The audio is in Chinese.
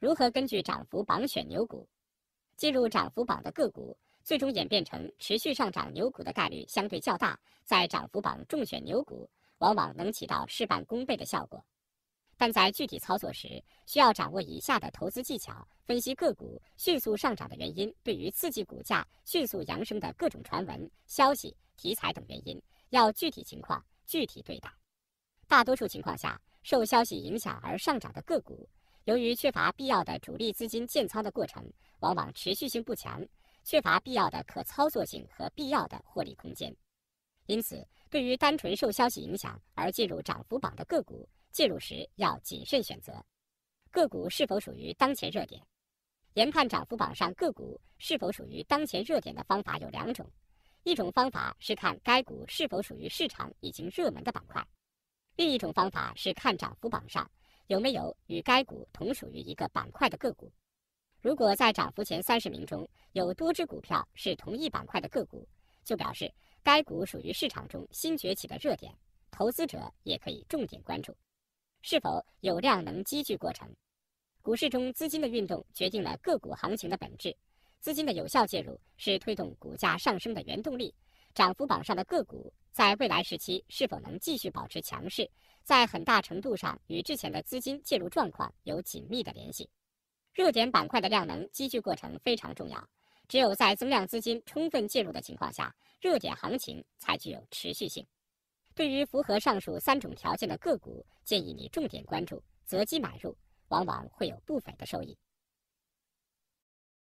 如何根据涨幅榜选牛股？进入涨幅榜的个股，最终演变成持续上涨牛股的概率相对较大。在涨幅榜中选牛股，往往能起到事半功倍的效果。但在具体操作时，需要掌握以下的投资技巧：分析个股迅速上涨的原因，对于刺激股价迅速扬升的各种传闻、消息、题材等原因，要具体情况具体对待。大多数情况下，受消息影响而上涨的个股。由于缺乏必要的主力资金建仓的过程，往往持续性不强，缺乏必要的可操作性和必要的获利空间。因此，对于单纯受消息影响而进入涨幅榜的个股，介入时要谨慎选择个股是否属于当前热点。研判涨幅榜上个股是否属于当前热点的方法有两种：一种方法是看该股是否属于市场已经热门的板块；另一种方法是看涨幅榜上。有没有与该股同属于一个板块的个股？如果在涨幅前三十名中有多只股票是同一板块的个股，就表示该股属于市场中新崛起的热点，投资者也可以重点关注。是否有量能积聚过程？股市中资金的运动决定了个股行情的本质，资金的有效介入是推动股价上升的原动力。涨幅榜上的个股。在未来时期是否能继续保持强势，在很大程度上与之前的资金介入状况有紧密的联系。热点板块的量能积聚过程非常重要，只有在增量资金充分介入的情况下，热点行情才具有持续性。对于符合上述三种条件的个股，建议你重点关注，择机买入，往往会有不菲的收益。